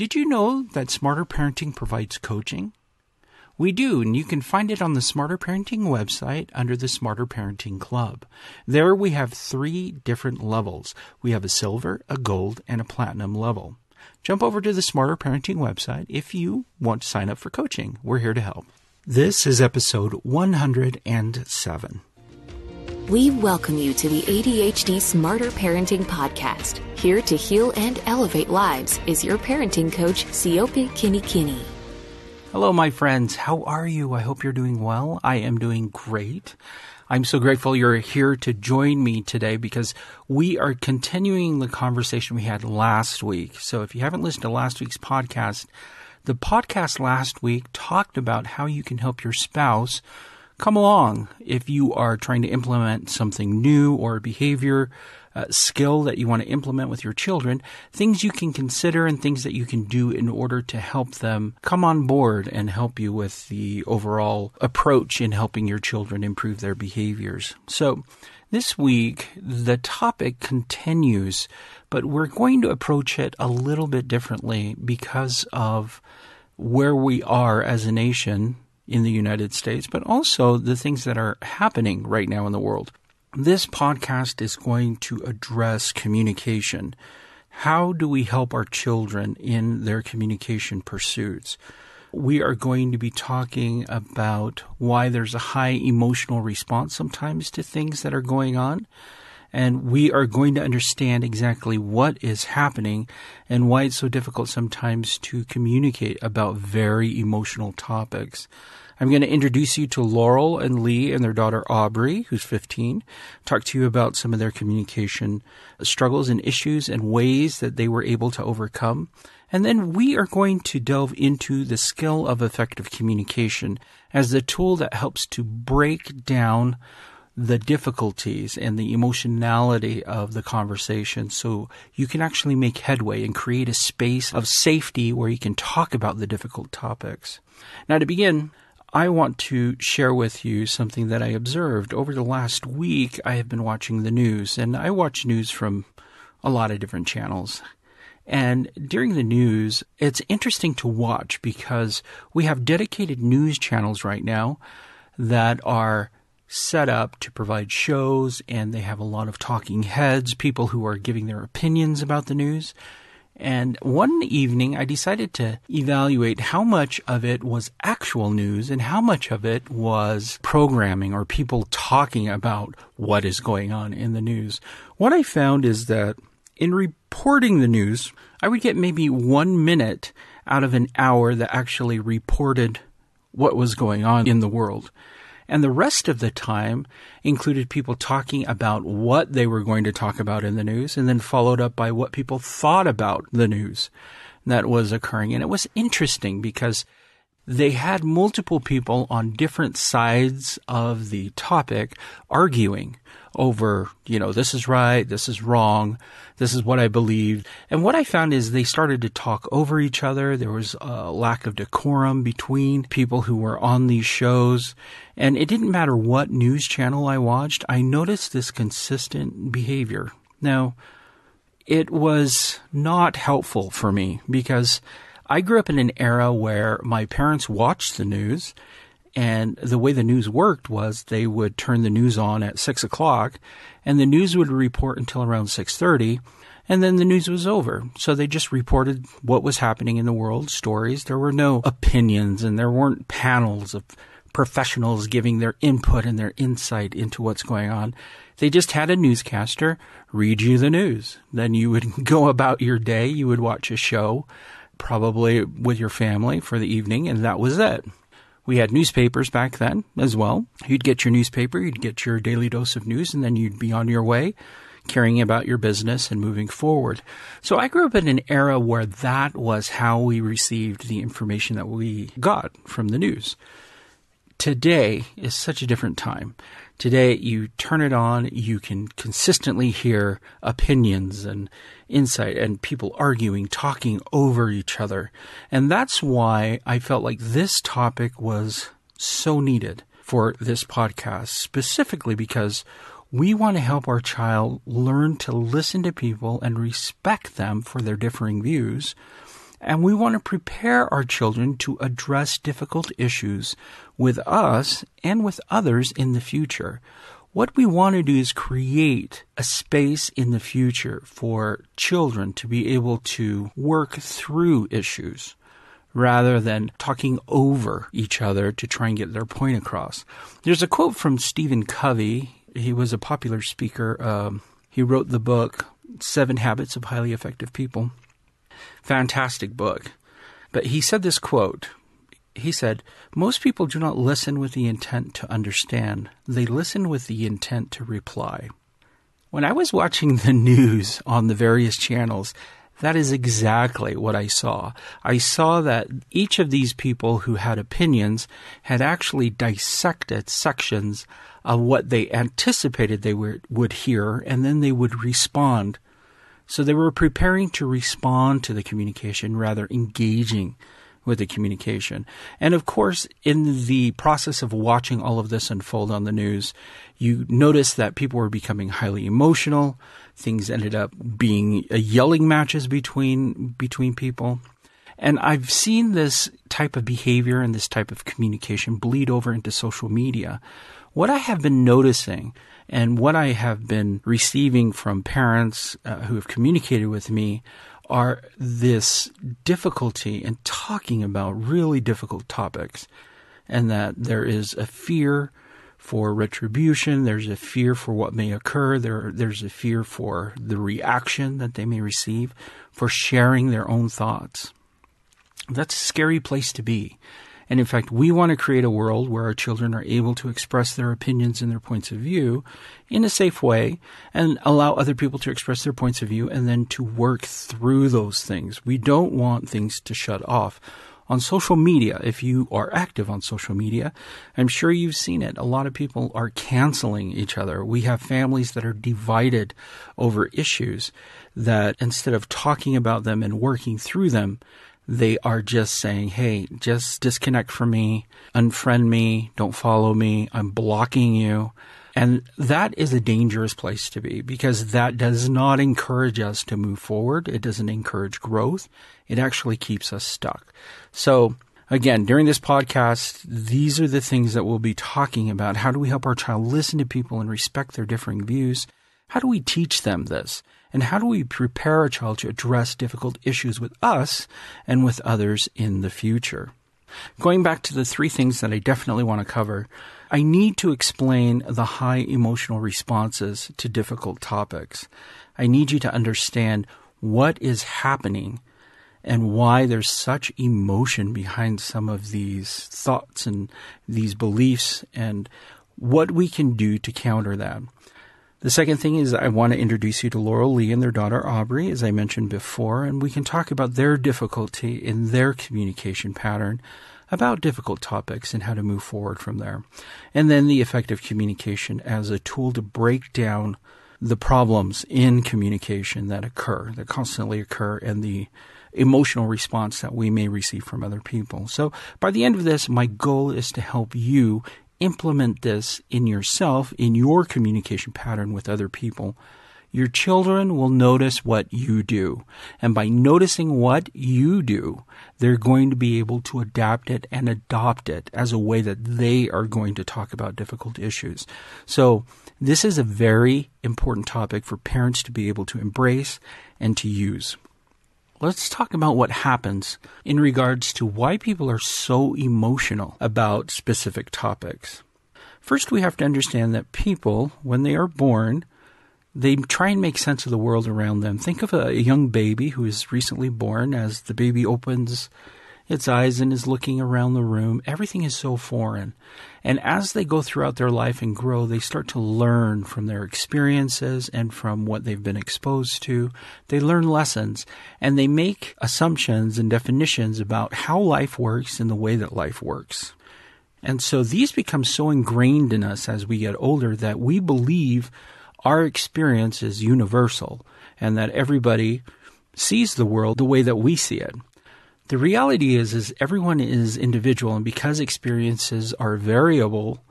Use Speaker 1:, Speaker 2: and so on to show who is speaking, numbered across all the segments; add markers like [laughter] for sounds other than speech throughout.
Speaker 1: Did you know that Smarter Parenting provides coaching? We do, and you can find it on the Smarter Parenting website under the Smarter Parenting Club. There we have three different levels we have a silver, a gold, and a platinum level. Jump over to the Smarter Parenting website if you want to sign up for coaching. We're here to help. This is episode 107. We welcome you to the ADHD Smarter Parenting Podcast. Here to heal and elevate lives is your parenting coach, Siopi Kinikini. Hello, my friends. How are you? I hope you're doing well. I am doing great. I'm so grateful you're here to join me today because we are continuing the conversation we had last week. So if you haven't listened to last week's podcast, the podcast last week talked about how you can help your spouse come along if you are trying to implement something new or a behavior uh, skill that you want to implement with your children, things you can consider and things that you can do in order to help them come on board and help you with the overall approach in helping your children improve their behaviors. So, this week, the topic continues, but we're going to approach it a little bit differently because of where we are as a nation in the United States, but also the things that are happening right now in the world. This podcast is going to address communication. How do we help our children in their communication pursuits? We are going to be talking about why there's a high emotional response sometimes to things that are going on and we are going to understand exactly what is happening and why it's so difficult sometimes to communicate about very emotional topics. I'm going to introduce you to Laurel and Lee and their daughter Aubrey, who's 15, talk to you about some of their communication struggles and issues and ways that they were able to overcome. And then we are going to delve into the skill of effective communication as the tool that helps to break down the difficulties and the emotionality of the conversation so you can actually make headway and create a space of safety where you can talk about the difficult topics. Now, to begin, I want to share with you something that I observed. Over the last week, I have been watching the news, and I watch news from a lot of different channels. And during the news, it's interesting to watch because we have dedicated news channels right now that are set up to provide shows, and they have a lot of talking heads, people who are giving their opinions about the news. And one evening, I decided to evaluate how much of it was actual news and how much of it was programming or people talking about what is going on in the news. What I found is that in reporting the news, I would get maybe one minute out of an hour that actually reported what was going on in the world. And the rest of the time included people talking about what they were going to talk about in the news and then followed up by what people thought about the news that was occurring. And it was interesting because they had multiple people on different sides of the topic arguing over, you know, this is right, this is wrong, this is what I believe, And what I found is they started to talk over each other. There was a lack of decorum between people who were on these shows. And it didn't matter what news channel I watched, I noticed this consistent behavior. Now, it was not helpful for me because I grew up in an era where my parents watched the news and the way the news worked was they would turn the news on at six o'clock, and the news would report until around six thirty, and then the news was over. So they just reported what was happening in the world, stories. There were no opinions, and there weren't panels of professionals giving their input and their insight into what's going on. They just had a newscaster read you the news. Then you would [laughs] go about your day. You would watch a show, probably with your family for the evening, and that was it. We had newspapers back then as well. You'd get your newspaper, you'd get your daily dose of news, and then you'd be on your way caring about your business and moving forward. So I grew up in an era where that was how we received the information that we got from the news. Today is such a different time. Today you turn it on, you can consistently hear opinions and insight and people arguing, talking over each other. And that's why I felt like this topic was so needed for this podcast, specifically because we want to help our child learn to listen to people and respect them for their differing views. And we want to prepare our children to address difficult issues with us and with others in the future. What we want to do is create a space in the future for children to be able to work through issues rather than talking over each other to try and get their point across. There's a quote from Stephen Covey. He was a popular speaker. Um, he wrote the book Seven Habits of Highly Effective People. Fantastic book. But he said this quote he said, Most people do not listen with the intent to understand, they listen with the intent to reply. When I was watching the news on the various channels, that is exactly what I saw. I saw that each of these people who had opinions had actually dissected sections of what they anticipated they were, would hear, and then they would respond. So they were preparing to respond to the communication rather engaging with the communication. And of course, in the process of watching all of this unfold on the news, you notice that people were becoming highly emotional. Things ended up being uh, yelling matches between between people. And I've seen this type of behavior and this type of communication bleed over into social media. What I have been noticing and what I have been receiving from parents uh, who have communicated with me are this difficulty in talking about really difficult topics, and that there is a fear for retribution, there's a fear for what may occur, there, there's a fear for the reaction that they may receive, for sharing their own thoughts. That's a scary place to be. And in fact, we want to create a world where our children are able to express their opinions and their points of view in a safe way and allow other people to express their points of view and then to work through those things. We don't want things to shut off on social media, if you are active on social media, I'm sure you've seen it. A lot of people are canceling each other. We have families that are divided over issues that instead of talking about them and working through them, they are just saying, hey, just disconnect from me, unfriend me, don't follow me, I'm blocking you. And that is a dangerous place to be because that does not encourage us to move forward. It doesn't encourage growth. It actually keeps us stuck. So, again, during this podcast, these are the things that we'll be talking about. How do we help our child listen to people and respect their differing views? How do we teach them this? and how do we prepare a child to address difficult issues with us and with others in the future? Going back to the three things that I definitely want to cover, I need to explain the high emotional responses to difficult topics. I need you to understand what is happening and why there's such emotion behind some of these thoughts and these beliefs and what we can do to counter that. The second thing is I want to introduce you to Laurel Lee and their daughter Aubrey, as I mentioned before, and we can talk about their difficulty in their communication pattern about difficult topics and how to move forward from there. And then the effective communication as a tool to break down the problems in communication that occur, that constantly occur, and the emotional response that we may receive from other people. So by the end of this, my goal is to help you implement this in yourself, in your communication pattern with other people, your children will notice what you do. And by noticing what you do, they're going to be able to adapt it and adopt it as a way that they are going to talk about difficult issues. So, this is a very important topic for parents to be able to embrace and to use let's talk about what happens in regards to why people are so emotional about specific topics. First, we have to understand that people, when they are born, they try and make sense of the world around them. Think of a young baby who is recently born as the baby opens its eyes and is looking around the room. Everything is so foreign. And as they go throughout their life and grow, they start to learn from their experiences and from what they've been exposed to. They learn lessons and they make assumptions and definitions about how life works and the way that life works. And so these become so ingrained in us as we get older that we believe our experience is universal and that everybody sees the world the way that we see it. The reality is is everyone is individual and because experiences are variable,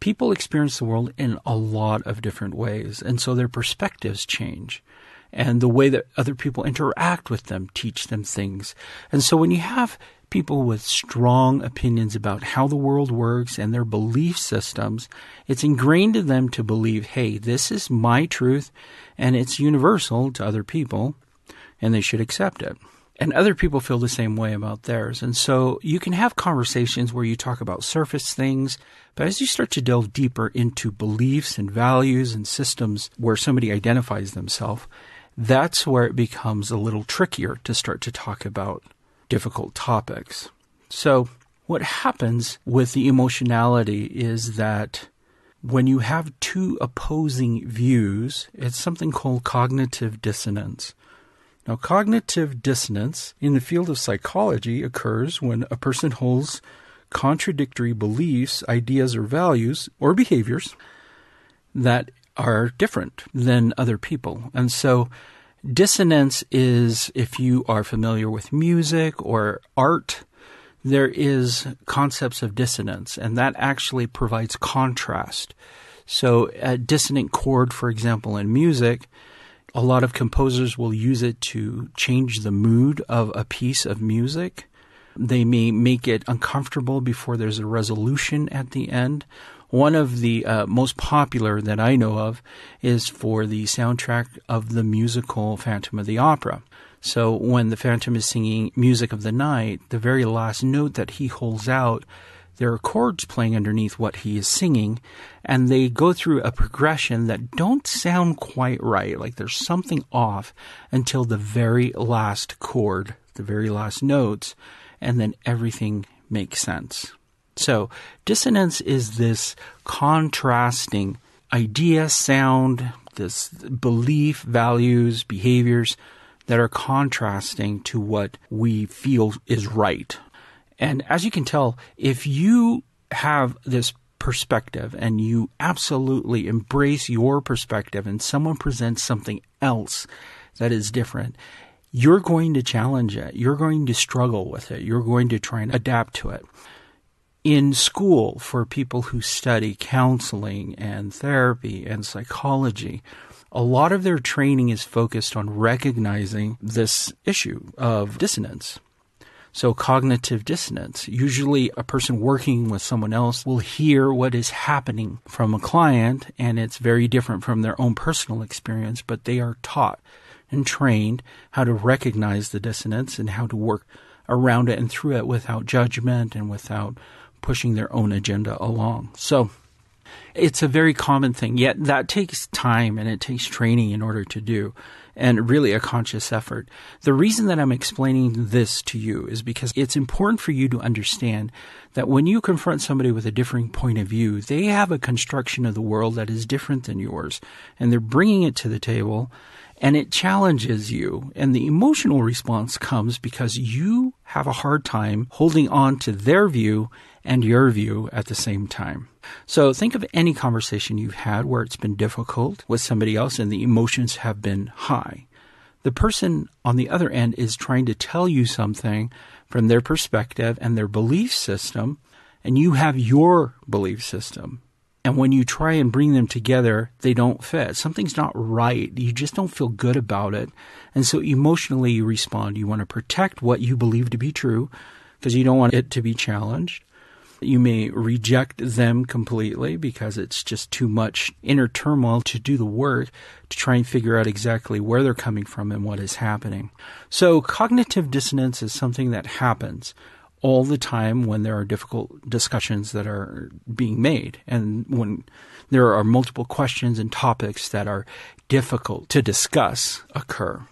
Speaker 1: people experience the world in a lot of different ways and so their perspectives change and the way that other people interact with them teach them things. And so when you have people with strong opinions about how the world works and their belief systems, it's ingrained in them to believe, hey, this is my truth and it's universal to other people and they should accept it and other people feel the same way about theirs. And so you can have conversations where you talk about surface things, but as you start to delve deeper into beliefs and values and systems where somebody identifies themselves, that's where it becomes a little trickier to start to talk about difficult topics. So, what happens with the emotionality is that when you have two opposing views, it's something called cognitive dissonance. Now, cognitive dissonance in the field of psychology occurs when a person holds contradictory beliefs, ideas, or values or behaviors that are different than other people. And so, dissonance is if you are familiar with music or art, there is concepts of dissonance, and that actually provides contrast. So, a dissonant chord, for example, in music a lot of composers will use it to change the mood of a piece of music. They may make it uncomfortable before there's a resolution at the end. One of the uh, most popular that I know of is for the soundtrack of the musical Phantom of the Opera. So when the Phantom is singing Music of the Night, the very last note that he holds out there are chords playing underneath what he is singing, and they go through a progression that don't sound quite right, like there's something off until the very last chord, the very last notes, and then everything makes sense. So, dissonance is this contrasting idea, sound, this belief, values, behaviors that are contrasting to what we feel is right and as you can tell, if you have this perspective and you absolutely embrace your perspective and someone presents something else that is different, you're going to challenge it. You're going to struggle with it. You're going to try and adapt to it. In school, for people who study counseling and therapy and psychology, a lot of their training is focused on recognizing this issue of dissonance so cognitive dissonance, usually a person working with someone else will hear what is happening from a client and it's very different from their own personal experience, but they are taught and trained how to recognize the dissonance and how to work around it and through it without judgment and without pushing their own agenda along. So it's a very common thing, yet that takes time and it takes training in order to do and really a conscious effort. The reason that I'm explaining this to you is because it's important for you to understand that when you confront somebody with a differing point of view, they have a construction of the world that is different than yours, and they're bringing it to the table and it challenges you. And the emotional response comes because you have a hard time holding on to their view and your view at the same time. So think of any conversation you've had where it's been difficult with somebody else and the emotions have been high. The person on the other end is trying to tell you something from their perspective and their belief system, and you have your belief system. And when you try and bring them together, they don't fit. Something's not right. You just don't feel good about it. And so emotionally, you respond. You want to protect what you believe to be true because you don't want it to be challenged. You may reject them completely because it's just too much inner turmoil to do the work to try and figure out exactly where they're coming from and what is happening. So, cognitive dissonance is something that happens all the time when there are difficult discussions that are being made and when there are multiple questions and topics that are difficult to discuss occur.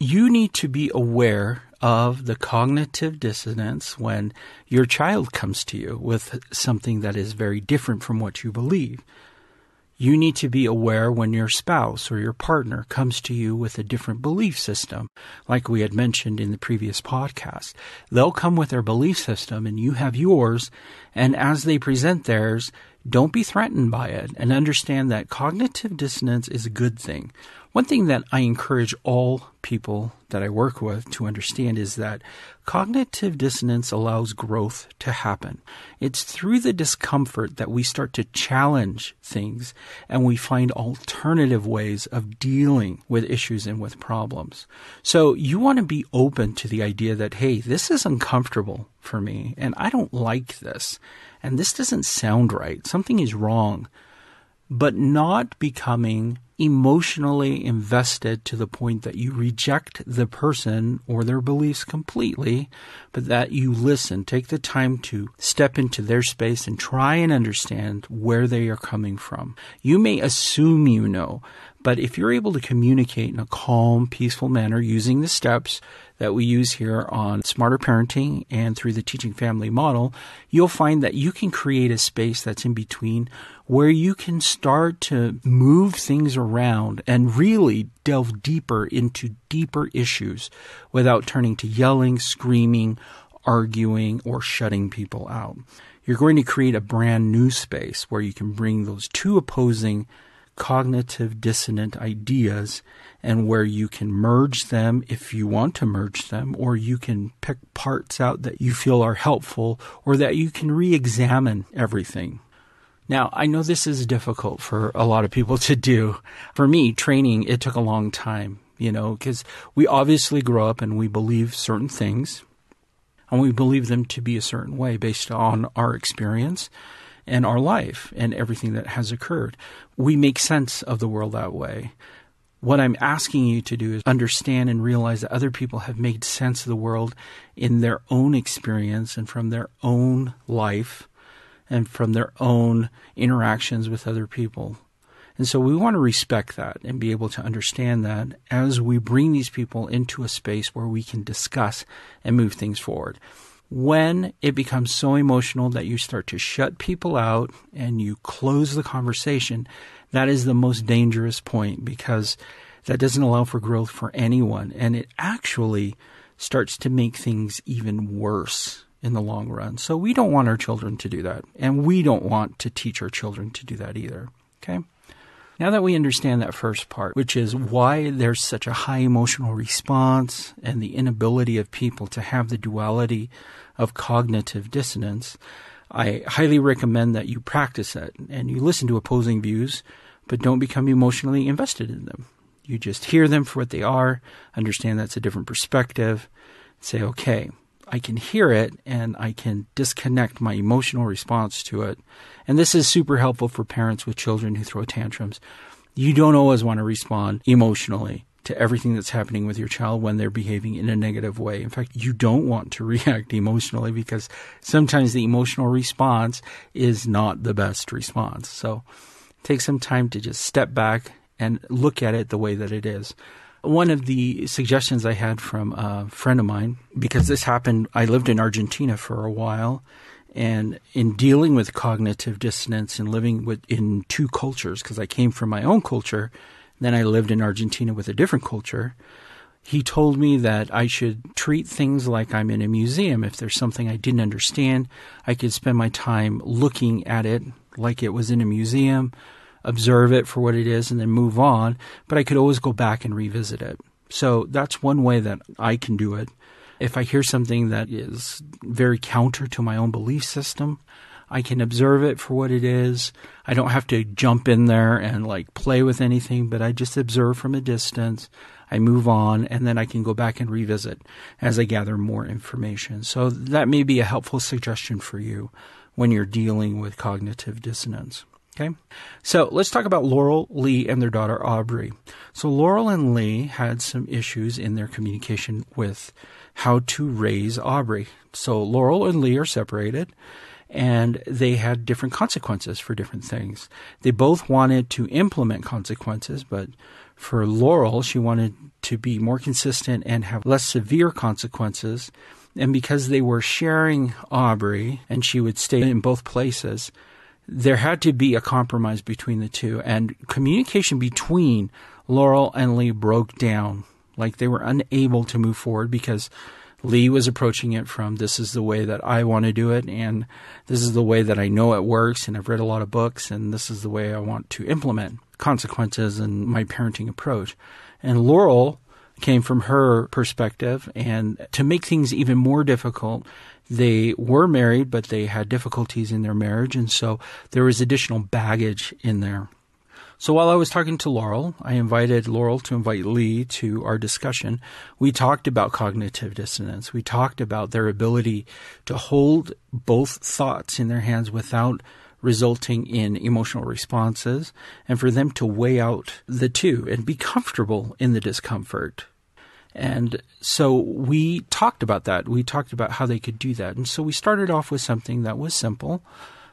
Speaker 1: You need to be aware of the cognitive dissonance when your child comes to you with something that is very different from what you believe. You need to be aware when your spouse or your partner comes to you with a different belief system, like we had mentioned in the previous podcast. They'll come with their belief system and you have yours. And as they present theirs, don't be threatened by it and understand that cognitive dissonance is a good thing. One thing that I encourage all people that I work with to understand is that cognitive dissonance allows growth to happen. It's through the discomfort that we start to challenge things and we find alternative ways of dealing with issues and with problems. So you want to be open to the idea that, hey, this is uncomfortable for me and I don't like this and this doesn't sound right. Something is wrong. But not becoming emotionally invested to the point that you reject the person or their beliefs completely, but that you listen, take the time to step into their space and try and understand where they are coming from. You may assume you know, but if you're able to communicate in a calm, peaceful manner using the steps that we use here on Smarter Parenting and through the Teaching Family Model, you'll find that you can create a space that's in between where you can start to move things around and really delve deeper into deeper issues without turning to yelling, screaming, arguing, or shutting people out. You're going to create a brand new space where you can bring those two opposing cognitive dissonant ideas and where you can merge them if you want to merge them, or you can pick parts out that you feel are helpful, or that you can re examine everything now, I know this is difficult for a lot of people [laughs] to do. For me, training, it took a long time, you know, because we obviously grow up and we believe certain things and we believe them to be a certain way based on our experience and our life and everything that has occurred. We make sense of the world that way. What I'm asking you to do is understand and realize that other people have made sense of the world in their own experience and from their own life and from their own interactions with other people. And so we want to respect that and be able to understand that as we bring these people into a space where we can discuss and move things forward. When it becomes so emotional that you start to shut people out and you close the conversation, that is the most dangerous point because that doesn't allow for growth for anyone. And it actually starts to make things even worse in the long run. So we don't want our children to do that. And we don't want to teach our children to do that either. Okay? Now that we understand that first part, which is why there's such a high emotional response and the inability of people to have the duality of cognitive dissonance, I highly recommend that you practice it and you listen to opposing views, but don't become emotionally invested in them. You just hear them for what they are, understand that's a different perspective, say, okay, I can hear it and I can disconnect my emotional response to it. And this is super helpful for parents with children who throw tantrums. You don't always want to respond emotionally to everything that's happening with your child when they're behaving in a negative way. In fact, you don't want to [laughs] react emotionally because sometimes the emotional response is not the best response. So take some time to just step back and look at it the way that it is. One of the suggestions I had from a friend of mine, because this happened, I lived in Argentina for a while, and in dealing with cognitive dissonance and living with, in two cultures, because I came from my own culture, then I lived in Argentina with a different culture. He told me that I should treat things like I'm in a museum. If there's something I didn't understand, I could spend my time looking at it like it was in a museum, observe it for what it is and then move on, but I could always go back and revisit it. So that's one way that I can do it. If I hear something that is very counter to my own belief system, I can observe it for what it is. I don't have to jump in there and like play with anything, but I just observe from a distance. I move on and then I can go back and revisit as I gather more information. So that may be a helpful suggestion for you when you're dealing with cognitive dissonance. Okay. So let's talk about Laurel, Lee, and their daughter Aubrey. So Laurel and Lee had some issues in their communication with how to raise Aubrey. So Laurel and Lee are separated and they had different consequences for different things. They both wanted to implement consequences, but for Laurel, she wanted to be more consistent and have less severe consequences. And because they were sharing Aubrey and she would stay in both places, there had to be a compromise between the two, and communication between Laurel and Lee broke down. Like they were unable to move forward because Lee was approaching it from this is the way that I want to do it, and this is the way that I know it works, and I've read a lot of books, and this is the way I want to implement consequences and my parenting approach. And Laurel came from her perspective, and to make things even more difficult, they were married, but they had difficulties in their marriage, and so there was additional baggage in there. So while I was talking to Laurel, I invited Laurel to invite Lee to our discussion. We talked about cognitive dissonance. We talked about their ability to hold both thoughts in their hands without resulting in emotional responses and for them to weigh out the two and be comfortable in the discomfort. And so we talked about that. We talked about how they could do that. And so we started off with something that was simple.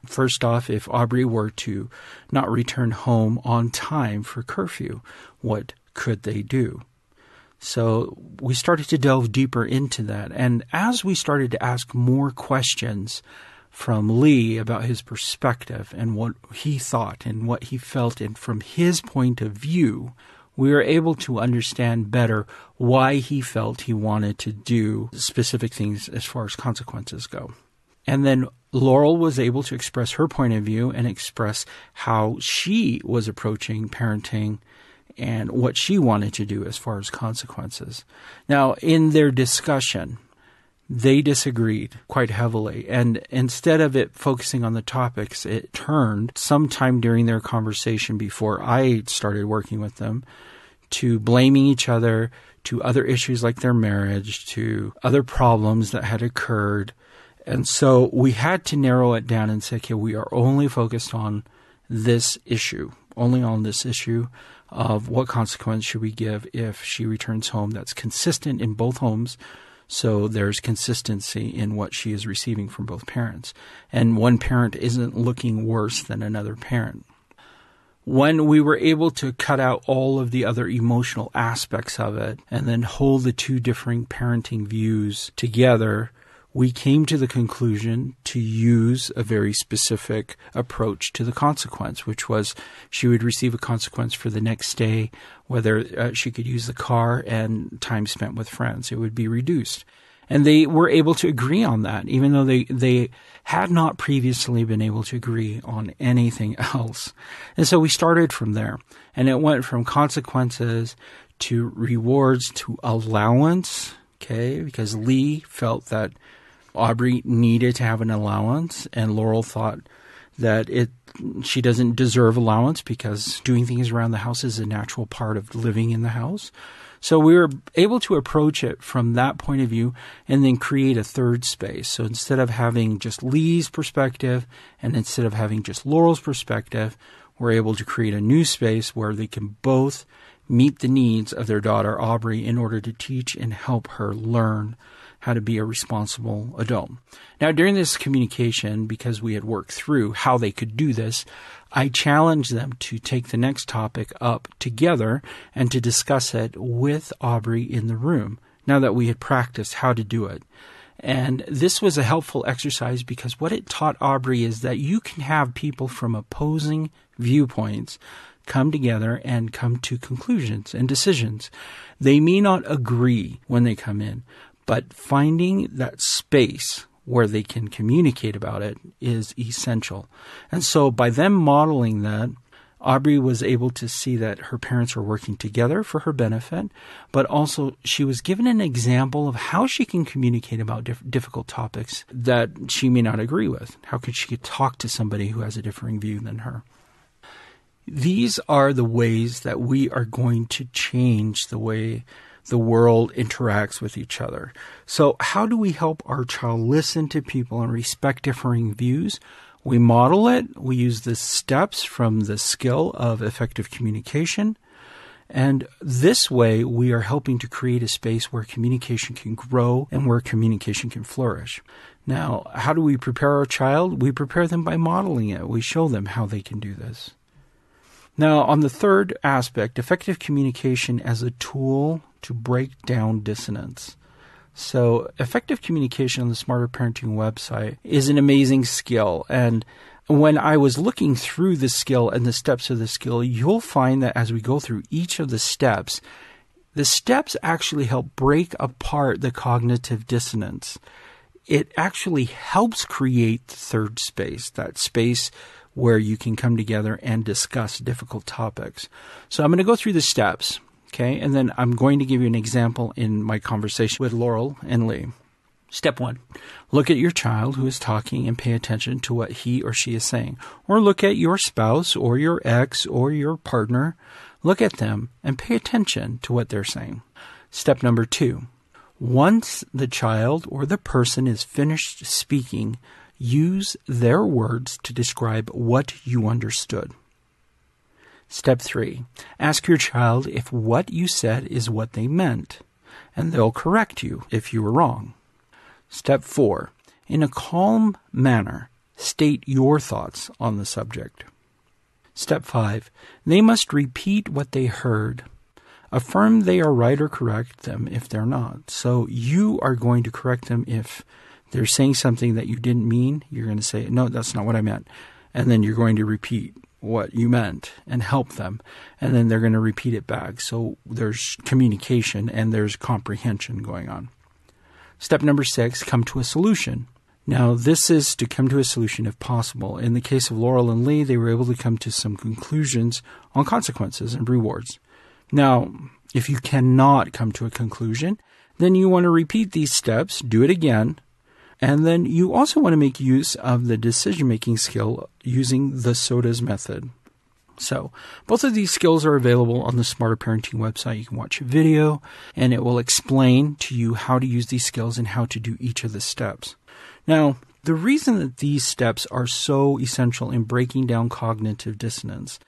Speaker 1: First off, if Aubrey were to not return home on time for curfew, what could they do? So we started to delve deeper into that. And as we started to ask more questions from Lee about his perspective and what he thought and what he felt, and from his point of view, we are able to understand better why he felt he wanted to do specific things as far as consequences go. And then Laurel was able to express her point of view and express how she was approaching parenting and what she wanted to do as far as consequences. Now, in their discussion, they disagreed quite heavily. And instead of it focusing on the topics, it turned sometime during their conversation before I started working with them to blaming each other, to other issues like their marriage, to other problems that had occurred. And so we had to narrow it down and say, okay, we are only focused on this issue, only on this issue of what consequence should we give if she returns home that's consistent in both homes so there's consistency in what she is receiving from both parents. And one parent isn't looking worse than another parent. When we were able to cut out all of the other emotional aspects of it and then hold the two differing parenting views together, we came to the conclusion to use a very specific approach to the consequence, which was she would receive a consequence for the next day, whether uh, she could use the car and time spent with friends. It would be reduced. And they were able to agree on that, even though they, they had not previously been able to agree on anything [laughs] else. And so we started from there. And it went from consequences to rewards to allowance. Okay. Because Lee felt that Aubrey needed to have an allowance, and Laurel thought that it she doesn't deserve allowance because doing things around the house is a natural part of living in the house. So we were able to approach it from that point of view and then create a third space. So instead of having just Lee's perspective and instead of having just Laurel's perspective, we're able to create a new space where they can both meet the needs of their daughter Aubrey in order to teach and help her learn how to be a responsible adult. Now, during this communication, because we had worked through how they could do this, I challenged them to take the next topic up together and to discuss it with Aubrey in the room, now that we had practiced how to do it. And this was a helpful exercise because what it taught Aubrey is that you can have people from opposing viewpoints come together and come to conclusions and decisions. They may not agree when they come in, but finding that space where they can communicate about it is essential. And so by them modeling that, Aubrey was able to see that her parents were working together for her benefit, but also she was given an example of how she can communicate about diff- difficult topics that she may not agree with. How can she talk to somebody who has a differing view than her? These are the ways that we are going to change the way the world interacts with each other. So, how do we help our child listen to people and respect differing views? We model it, we use the steps from the skill of effective communication. And this way, we are helping to create a space where communication can grow and where communication can flourish. Now, how do we prepare our child? We prepare them by modeling it. We show them how they can do this. Now, on the third aspect, effective communication as a tool to break down dissonance. So, effective communication on the Smarter Parenting website is an amazing skill. And when I was looking through the skill and the steps of the skill, you'll find that as we go through each of the steps, the steps actually help break apart the cognitive dissonance. It actually helps create the third space, that space where you can come together and discuss difficult topics. So I'm going to go through the steps. Okay, and then I'm going to give you an example in my conversation with Laurel and Lee. Step one look at your child who is talking and pay attention to what he or she is saying. Or look at your spouse or your ex or your partner. Look at them and pay attention to what they're saying. Step number two once the child or the person is finished speaking, use their words to describe what you understood. Step 3. Ask your child if what you said is what they meant, and they'll correct you if you were wrong. Step 4. In a calm manner, state your thoughts on the subject. Step 5. They must repeat what they heard. Affirm they are right or correct them if they're not. So you are going to correct them if they're saying something that you didn't mean. You're going to say, No, that's not what I meant. And then you're going to repeat what you meant and help them. And then they're going to repeat it back. So there's communication and there's comprehension going on. Step number six come to a solution. Now, this is to come to a solution if possible. In the case of Laurel and Lee, they were able to come to some conclusions on consequences and rewards. Now, if you cannot come to a conclusion, then you want to repeat these steps, do it again, and then you also want to make use of the decision making skill using the SODAS method. So, both of these skills are available on the Smarter Parenting website. You can watch a video and it will explain to you how to use these skills and how to do each of the steps. Now, the reason that these steps are so essential in breaking down cognitive dissonance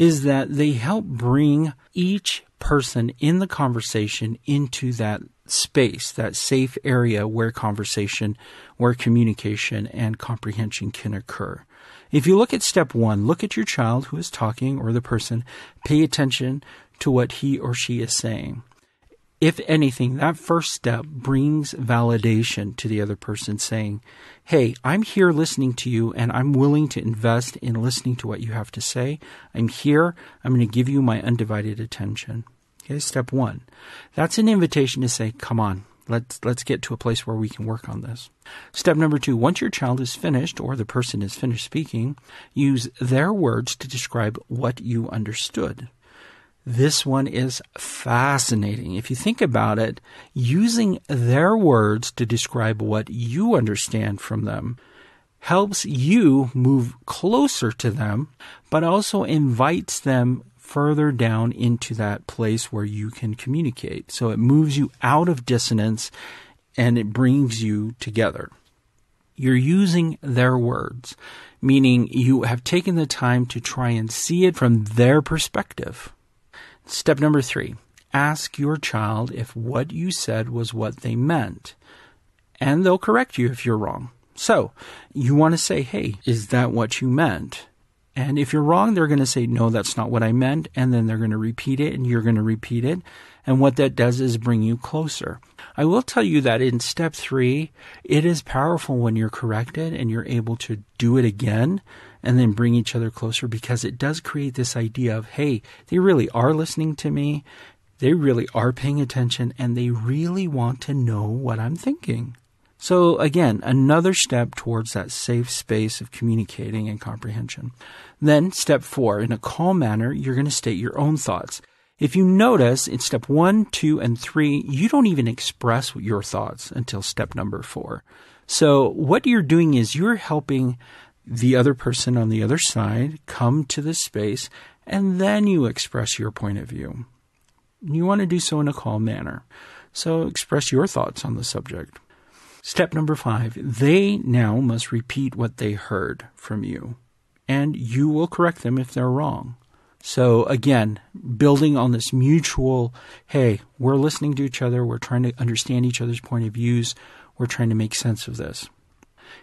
Speaker 1: is that they help bring each person in the conversation into that space, that safe area where conversation, where communication and comprehension can occur. If you look at step one, look at your child who is talking or the person, pay attention to what he or she is saying if anything, that first step brings validation to the other person saying, Hey, I'm here listening to you and I'm willing to invest in listening to what you have to say. I'm here. I'm going to give you my undivided attention. Okay, step one. That's an invitation to say, Come on, let's let's get to a place where we can work on this. Step number 2, once your child is finished or the person is finished speaking, use their words to describe what you understood. This one is fascinating. If you think about it, using their words to describe what you understand from them helps you move closer to them, but also invites them further down into that place where you can communicate. So it moves you out of dissonance and it brings you together. You're using their words, meaning you have taken the time to try and see it from their perspective. Step number three ask your child if what you said was what they meant, and they'll correct you if you're wrong. So, you want to say, hey, is that what you meant? And if you're wrong, they're going to say, no, that's not what I meant. And then they're going to repeat it, and you're going to repeat it. And what that does is bring you closer. I will tell you that in step three, it is powerful when you're corrected and you're able to do it again and then bring each other closer because it does create this idea of, hey, they really are listening to me. They really are paying attention and they really want to know what I'm thinking. So, again, another step towards that safe space of communicating and comprehension. Then, step four, in a calm manner, you're going to state your own thoughts. If you notice in step one, two, and three, you don't even express your thoughts until step number four. So what you're doing is you're helping the other person on the other side come to the space and then you express your point of view. You want to do so in a calm manner. So express your thoughts on the subject. Step number five, they now must repeat what they heard from you, and you will correct them if they're wrong. So again, building on this mutual, hey, we're listening to each other, we're trying to understand each other's point of views, we're trying to make sense of this.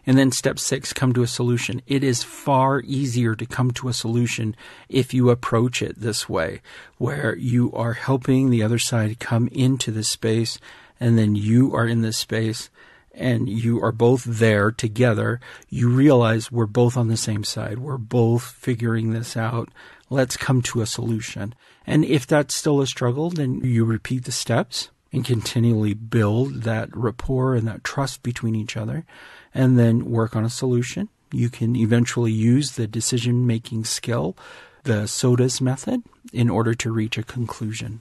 Speaker 1: And then step six, come to a solution. It is far easier to come to a solution if you approach it this way, where you are helping the other side come into this space and then you are in this space and you are both there together, you realize we're both on the same side. We're both figuring this out. Let's come to a solution. And if that's still a struggle, then you repeat the steps and continually build that rapport and that trust between each other and then work on a solution. You can eventually use the decision making skill, the SODAS method, in order to reach a conclusion.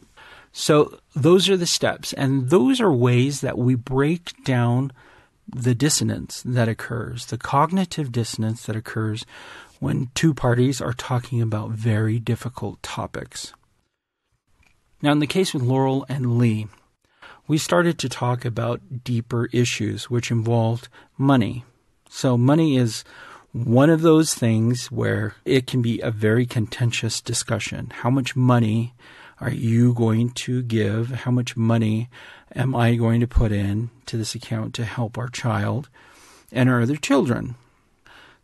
Speaker 1: So those are the steps, and those are ways that we break down the dissonance that occurs, the cognitive dissonance that occurs when two parties are talking about very difficult topics. Now, in the case with Laurel and Lee, we started to talk about deeper issues, which involved money. So, money is one of those things where it can be a very contentious discussion. How much money are you going to give? How much money am I going to put in to this account to help our child and our other children?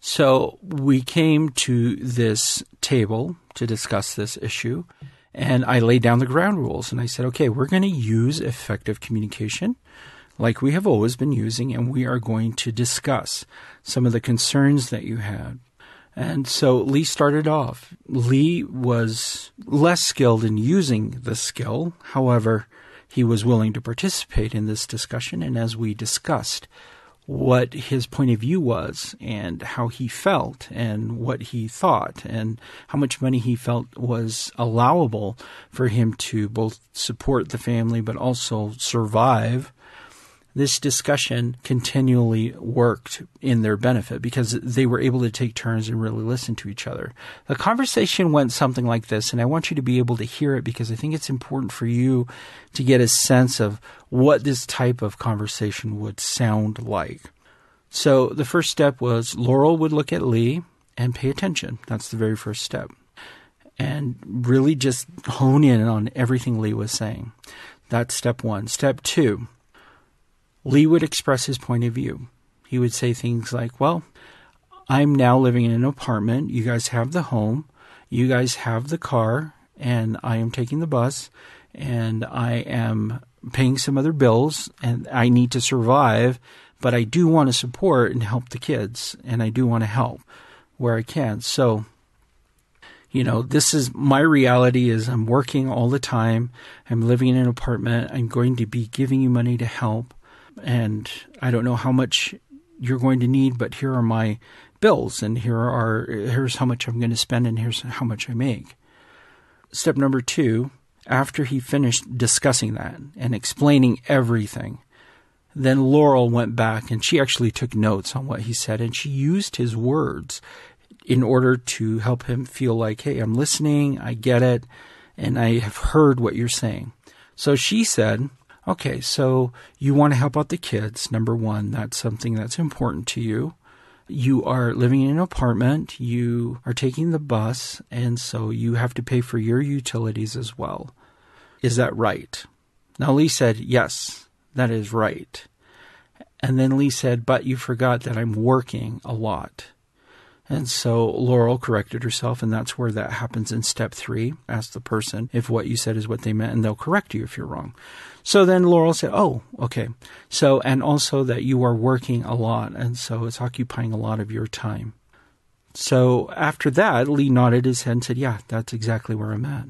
Speaker 1: So we came to this table to discuss this issue, and I laid down the ground rules and I said, okay, we're going to use effective communication like we have always been using, and we are going to discuss some of the concerns that you had. And so Lee started off. Lee was less skilled in using the skill. However, he was willing to participate in this discussion. And as we discussed, what his point of view was and how he felt and what he thought and how much money he felt was allowable for him to both support the family but also survive this discussion continually worked in their benefit because they were able to take turns and really listen to each other. The conversation went something like this, and I want you to be able to hear it because I think it's important for you to get a sense of what this type of conversation would sound like. So the first step was Laurel would look at Lee and pay attention. That's the very first step. And really just hone in on everything Lee was saying. That's step one. Step two, Lee would express his point of view. He would say things like, Well, I'm now living in an apartment. You guys have the home. You guys have the car. And I am taking the bus. And I am paying some other bills. And I need to survive. But I do want to support and help the kids. And I do want to help where I can. So, you know, this is my reality is I'm working all the time. I'm living in an apartment. I'm going to be giving you money to help and I don't know how much you're going to need, but here are my bills, and here are here's how much I'm going to spend, and here's how much I make. Step number two, after he finished discussing that and explaining everything, then Laurel went back and she actually took notes on what he said, and she used his words in order to help him feel like, hey, I'm listening, I get it, and I have heard what you're saying. So she said, Okay, so you want to help out the kids. Number one, that's something that's important to you. You are living in an apartment, you are taking the bus, and so you have to pay for your utilities as well. Is that right? Now, Lee said, Yes, that is right. And then Lee said, But you forgot that I'm working a lot. And so Laurel corrected herself, and that's where that happens in step three. Ask the person if what you said is what they meant, and they'll correct you if you're wrong. So then Laurel said, Oh, okay. So, and also that you are working a lot, and so it's occupying a lot of your time. So after that, Lee nodded his head and said, Yeah, that's exactly where I'm at.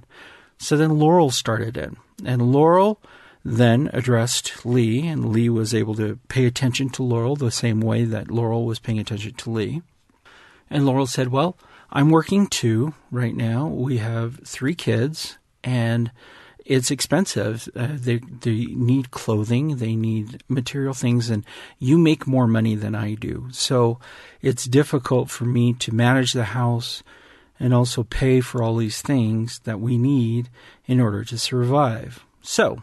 Speaker 1: So then Laurel started in, and Laurel then addressed Lee, and Lee was able to pay attention to Laurel the same way that Laurel was paying attention to Lee. And Laurel said, Well, I'm working too right now. We have three kids, and it's expensive. Uh, they they need clothing, they need material things, and you make more money than I do. So it's difficult for me to manage the house and also pay for all these things that we need in order to survive. So,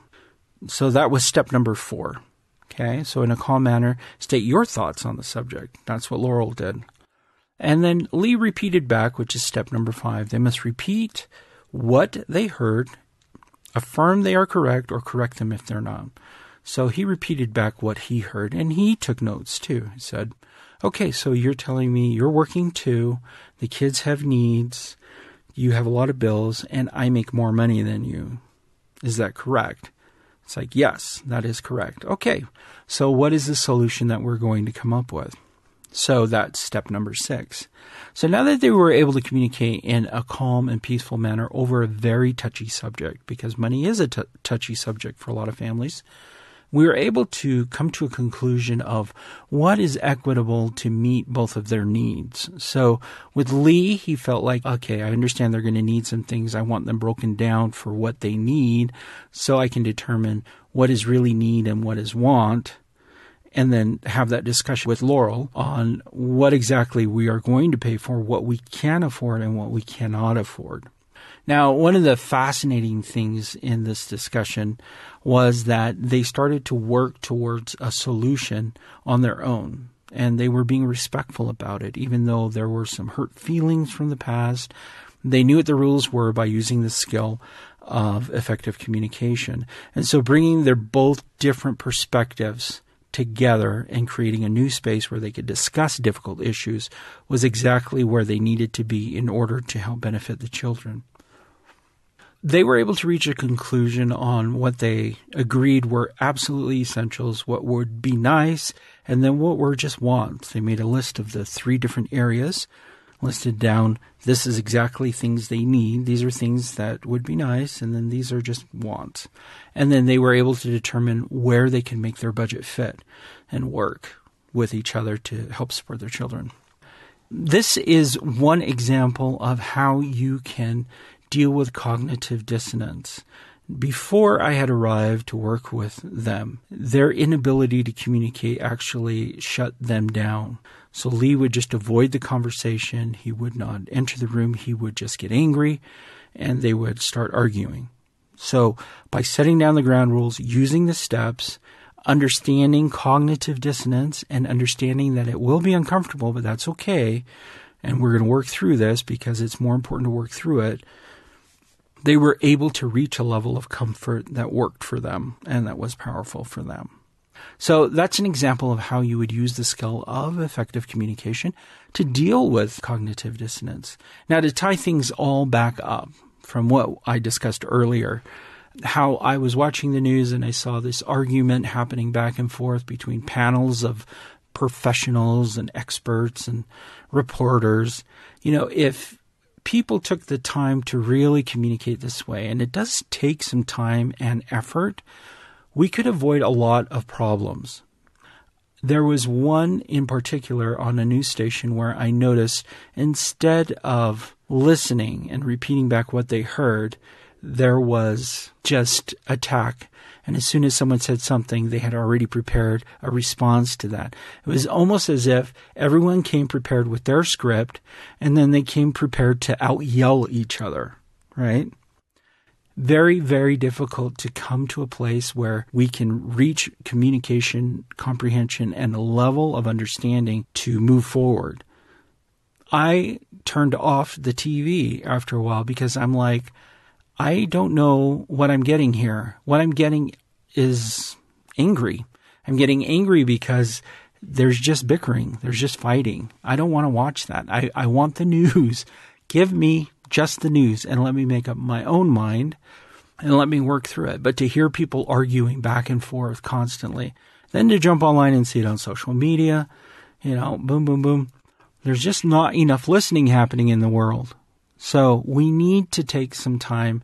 Speaker 1: so that was step number four. Okay, so in a calm manner, state your thoughts on the subject. That's what Laurel did. And then Lee repeated back, which is step number five. They must repeat what they heard affirm they are correct or correct them if they're not. So he repeated back what he heard and he took notes too. He said, Okay, so you're telling me you're working too, the kids have needs, you have a lot of bills, and I make more money than you. Is that correct? It's like, Yes, that is correct. Okay, so what is the solution that we're going to come up with? So that's step number six. So now that they were able to communicate in a calm and peaceful manner over a very touchy subject, because money is a t- touchy subject for a lot of families, we were able to come to a conclusion of what is equitable to meet both of their needs. So with Lee, he felt like, okay, I understand they're going to need some things. I want them broken down for what they need so I can determine what is really need and what is want and then have that discussion with Laurel on what exactly we are going to pay for, what we can afford, and what we cannot afford. Now, one of the fascinating things in this discussion was that they started to work towards a solution on their own. And they were being respectful about it, even though there were some hurt feelings from the past. They knew what the rules were by using the skill of effective communication. And so bringing their both different perspectives together and creating a new space where they could discuss difficult issues was exactly where they needed to be in order to help benefit the children. They were able to reach a conclusion on what they agreed were absolutely essentials, what would be nice, and then what were just wants. They made a list of the three different areas listed down. This is exactly things they need. These are things that would be nice, and then these are just wants. And then they were able to determine where they can make their budget fit and work with each other to help support their children. This is one example of how you can deal with cognitive dissonance before I had arrived to work with them, their inability to communicate actually shut them down. So Lee would just avoid the conversation. He would not enter the room. He would just get angry and they would start arguing. So by setting down the ground rules, using the steps, understanding cognitive dissonance and understanding that it will be uncomfortable, but that's okay. And we're going to work through this because it's more important to work through it they were able to reach a level of comfort that worked for them and that was powerful for them. So that's an example of how you would use the skill of effective communication to deal with cognitive dissonance. Now, to tie things all back up from what I discussed earlier, how I was watching the news and I saw this argument happening back and forth between panels of professionals and experts and reporters. You know, if people took the time to really communicate this way, and it does take some time and effort, we could avoid a lot of problems. There was one in particular on a news station where I noticed instead of listening and repeating back what they heard, there was just attack and as soon as someone said something, they had already prepared a response to that. It was almost as if everyone came prepared with their script and then they came prepared to out yell each other, right? Very, very difficult to come to a place where we can reach communication, comprehension, and a level of understanding to move forward. I turned off the TV after a while because I'm like, I don't know what I'm getting here. What I'm getting is angry. I'm getting angry because there's just bickering, there's just fighting. I don't want to watch that. I, I want the [laughs] news. Give me just the news and let me make up my own mind and let me work through it. But to hear people arguing back and forth constantly, then to jump online and see it on social media, you know, boom, boom, boom. There's just not enough listening happening in the world. So we need to take some time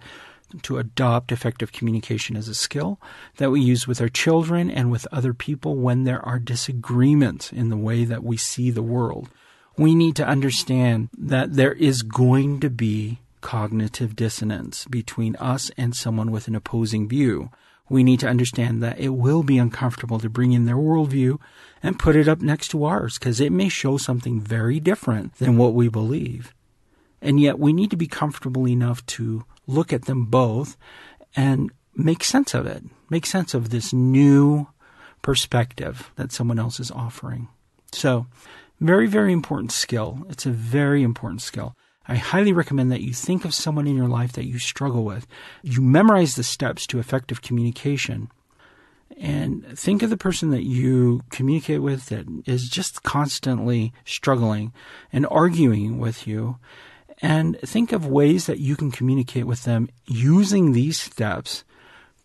Speaker 1: to adopt effective communication as a skill that we use with our children and with other people when there are disagreements in the way that we see the world. We need to understand that there is going to be cognitive dissonance between us and someone with an opposing view. We need to understand that it will be uncomfortable to bring in their worldview and put it up next to ours because it may show something very different than what we believe. And yet we need to be comfortable enough to look at them both and make sense of it, make sense of this new perspective that someone else is offering. So, very, very important skill. It's a very important skill. I highly recommend that you think of someone in your life that you struggle with. You memorize the steps to effective communication and think of the person that you communicate with that is just constantly struggling and arguing with you and think of ways that you can communicate with them using these steps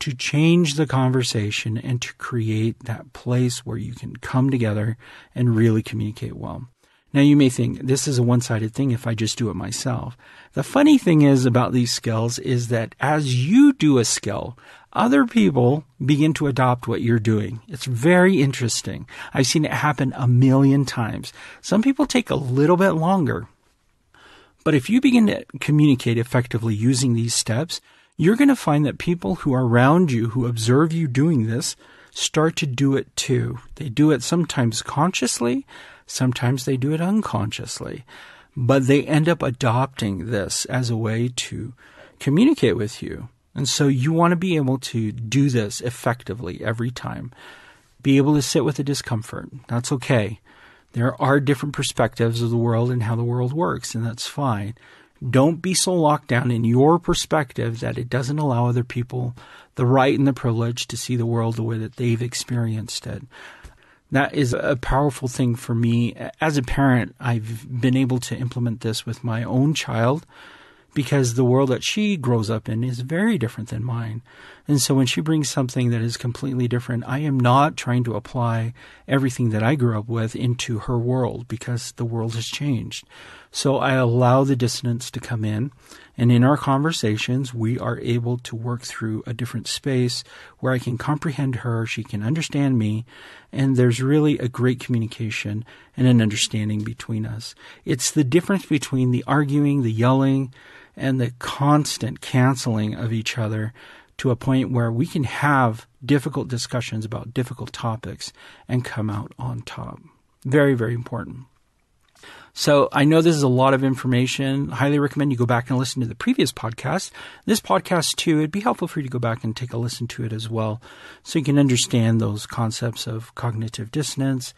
Speaker 1: to change the conversation and to create that place where you can come together and really communicate well. Now you may think this is a one-sided thing if I just do it myself. The funny thing is about these skills is that as you do a skill, other people begin to adopt what you're doing. It's very interesting. I've seen it happen a million times. Some people take a little bit longer but if you begin to communicate effectively using these steps, you're going to find that people who are around you, who observe you doing this, start to do it too. They do it sometimes consciously, sometimes they do it unconsciously. But they end up adopting this as a way to communicate with you. And so you want to be able to do this effectively every time. Be able to sit with the discomfort. That's okay. There are different perspectives of the world and how the world works, and that's fine. Don't be so locked down in your perspective that it doesn't allow other people the right and the privilege to see the world the way that they've experienced it. That is a powerful thing for me. As a parent, I've been able to implement this with my own child because the world that she grows up in is very different than mine. And so when she brings something that is completely different, I am not trying to apply everything that I grew up with into her world because the world has changed. So I allow the dissonance to come in. And in our conversations, we are able to work through a different space where I can comprehend her, she can understand me, and there's really a great communication and an understanding between us. It's the difference between the arguing, the yelling, and the constant canceling of each other to a point where we can have difficult discussions about difficult topics and come out on top. Very, very important. So I know this is a lot of information. Highly recommend you go back and listen to the previous podcast. This podcast too, it'd be helpful for you to go back and take a listen to it as well so you can understand those concepts of cognitive dissonance,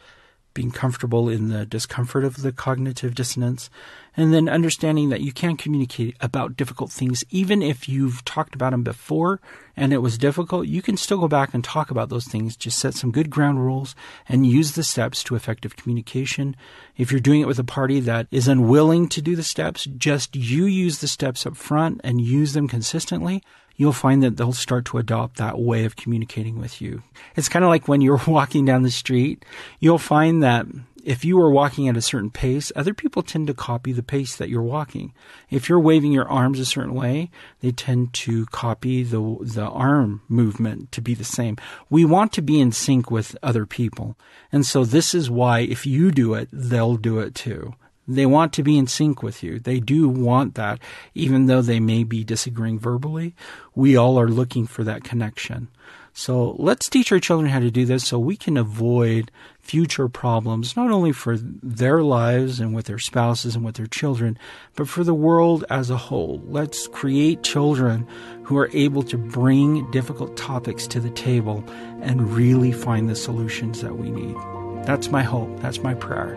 Speaker 1: being comfortable in the discomfort of the cognitive dissonance, and then understanding that you can communicate about difficult things, even if you've talked about them before and it was difficult, you can still go back and talk about those things. Just set some good ground rules and use the steps to effective communication. If you're doing it with a party that is unwilling to do the steps, just you use the steps up front and use them consistently you'll find that they'll start to adopt that way of communicating with you. It's kind of like when you're [laughs] walking down the street, you'll find that if you are walking at a certain pace, other people tend to copy the pace that you're walking. If you're waving your arms a certain way, they tend to copy the the arm movement to be the same. We want to be in sync with other people. And so this is why if you do it, they'll do it too. They want to be in sync with you. They do want that, even though they may be disagreeing verbally. We all are looking for that connection. So let's teach our children how to do this so we can avoid future problems, not only for their lives and with their spouses and with their children, but for the world as a whole. Let's create children who are able to bring difficult topics to the table and really find the solutions that we need. That's my hope. That's my prayer.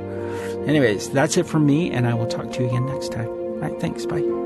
Speaker 1: Anyways, that's it from me, and I will talk to you again next time. All right, thanks. Bye.